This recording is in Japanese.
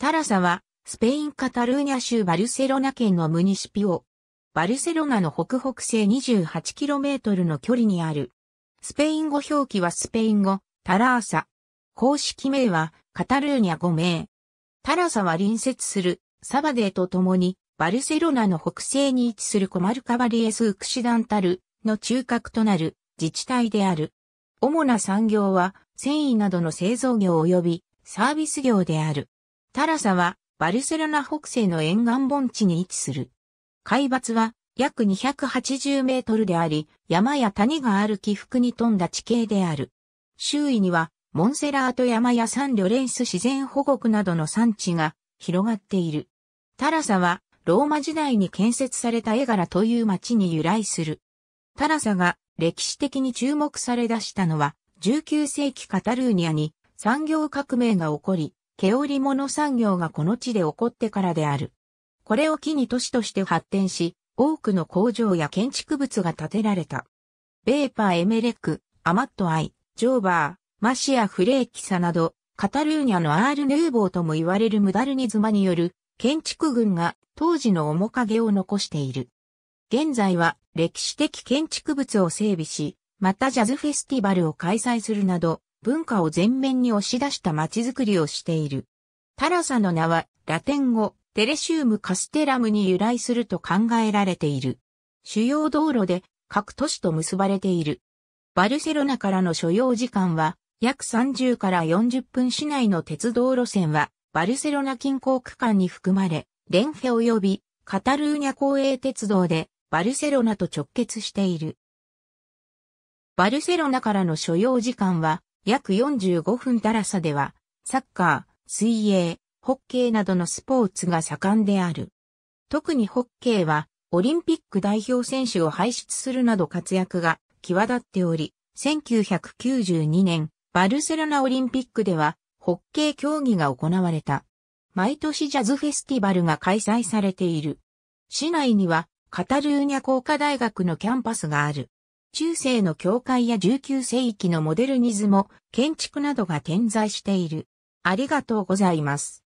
タラサは、スペインカタルーニャ州バルセロナ県のムニシピオ。バルセロナの北北西 28km の距離にある。スペイン語表記はスペイン語、タラーサ。公式名は、カタルーニャ5名。タラサは隣接する、サバデーと共に、バルセロナの北西に位置するコマルカバリエス・ウクシダンタルの中核となる自治体である。主な産業は、繊維などの製造業及びサービス業である。タラサは、バルセロナ北西の沿岸盆地に位置する。海抜は、約280メートルであり、山や谷がある起伏に富んだ地形である。周囲には、モンセラート山やサンリョレンス自然保護区などの産地が広がっている。タラサは、ローマ時代に建設された絵柄という町に由来する。タラサが歴史的に注目され出したのは、19世紀カタルーニアに産業革命が起こり、毛織物産業がこの地で起こってからである。これを機に都市として発展し、多くの工場や建築物が建てられた。ベーパー・エメレク、アマット・アイ、ジョーバー、マシア・フレーキサなど、カタルーニャのアール・ヌーボーとも言われるムダルニズマによる建築群が当時の面影を残している。現在は歴史的建築物を整備し、またジャズフェスティバルを開催するなど、文化を前面に押し出した街づくりをしている。タラサの名は、ラテン語、テレシウムカステラムに由来すると考えられている。主要道路で各都市と結ばれている。バルセロナからの所要時間は約30から40分市内の鉄道路線はバルセロナ近郊区間に含まれ、レンフェ及びカタルーニャ公営鉄道でバルセロナと直結している。バルセロナからの所要時間は約45分足ラサでは、サッカー、水泳、ホッケーなどのスポーツが盛んである。特にホッケーは、オリンピック代表選手を輩出するなど活躍が際立っており、1992年、バルセロナオリンピックでは、ホッケー競技が行われた。毎年ジャズフェスティバルが開催されている。市内には、カタルーニャ工科大学のキャンパスがある。中世の教会や19世紀のモデルニズも建築などが点在している。ありがとうございます。